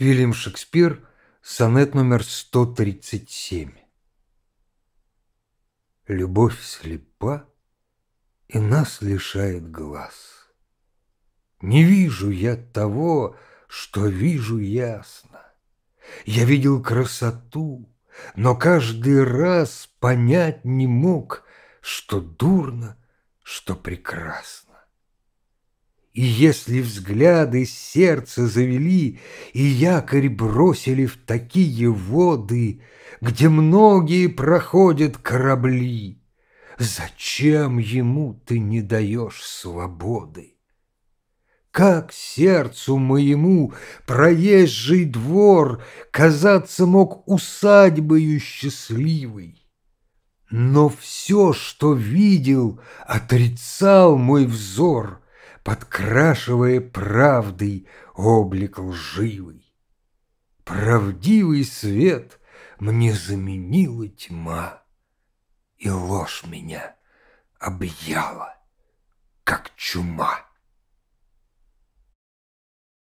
Вильям Шекспир, сонет номер 137. Любовь слепа и нас лишает глаз. Не вижу я того, что вижу ясно. Я видел красоту, но каждый раз понять не мог, что дурно, что прекрасно. И если взгляды сердца завели, И якорь бросили в такие воды, Где многие проходят корабли, Зачем ему ты не даешь свободы? Как сердцу моему проезжий двор Казаться мог усадьбою счастливой? Но все, что видел, отрицал мой взор — подкрашивая правдой облик лживый. Правдивый свет мне заменила тьма, и ложь меня объяла, как чума.